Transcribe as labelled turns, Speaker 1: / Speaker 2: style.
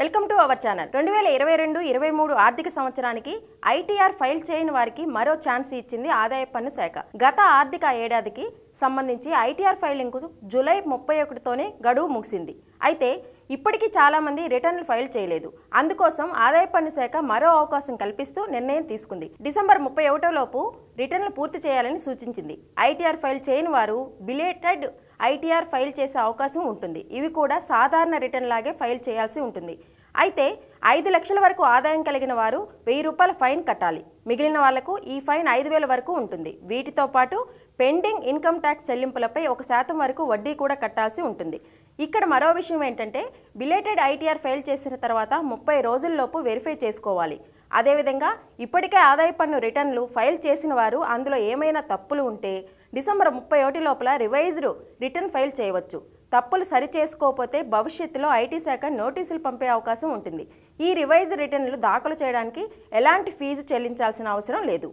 Speaker 1: welcome to our channel రెండు వేల ఇరవై రెండు ఇరవై మూడు ఆర్థిక సంవత్సరానికి ఐటీఆర్ ఫైల్ చేయని వారికి మరో ఛాన్స్ ఇచ్చింది ఆదాయ పన్ను శాఖ గత ఆర్థిక ఏడాదికి సంబంధించి ఐటీఆర్ ఫైలింగ్ జూలై ముప్పై ఒకటితోనే గడువు ముగిసింది అయితే ఇప్పటికీ చాలామంది రిటర్న్లు ఫైల్ చేయలేదు అందుకోసం ఆదాయ పన్ను శాఖ మరో అవకాశం కల్పిస్తూ నిర్ణయం తీసుకుంది డిసెంబర్ ముప్పై ఒకటో లోపు రిటర్న్లు పూర్తి చేయాలని సూచించింది ఐటీఆర్ ఫైల్ చేయని వారు బిలేటెడ్ ఐటీఆర్ ఫైల్ చేసే అవకాశం ఉంటుంది ఇవి కూడా సాధారణ రిటర్న్ లాగే ఫైల్ చేయాల్సి ఉంటుంది అయితే ఐదు లక్షల వరకు ఆదాయం కలిగిన వారు వెయ్యి రూపాయల ఫైన్ కట్టాలి మిగిలిన వాళ్లకు ఈ ఫైన్ ఐదు వేల వరకు ఉంటుంది వీటితో పాటు పెండింగ్ ఇన్కమ్ ట్యాక్స్ చెల్లింపులపై ఒక శాతం వరకు వడ్డీ కూడా కట్టాల్సి ఉంటుంది ఇక్కడ మరో విషయం ఏంటంటే బిలేటెడ్ ఐటీఆర్ ఫైల్ చేసిన తర్వాత ముప్పై రోజుల్లోపు వెరిఫై చేసుకోవాలి అదేవిధంగా ఇప్పటికే ఆదాయ పన్ను రిటర్న్లు ఫైల్ చేసిన వారు అందులో ఏమైనా తప్పులు ఉంటే డిసెంబర్ ముప్పై ఒకటి లోపల రివైజ్డ్ రిటర్న్ ఫైల్ చేయవచ్చు తప్పులు సరిచేసుకోకపోతే భవిష్యత్తులో ఐటీ శాఖ నోటీసులు పంపే అవకాశం ఉంటుంది ఈ రివైజ్డ్ రిటర్న్లు దాఖలు చేయడానికి ఎలాంటి ఫీజు చెల్లించాల్సిన అవసరం లేదు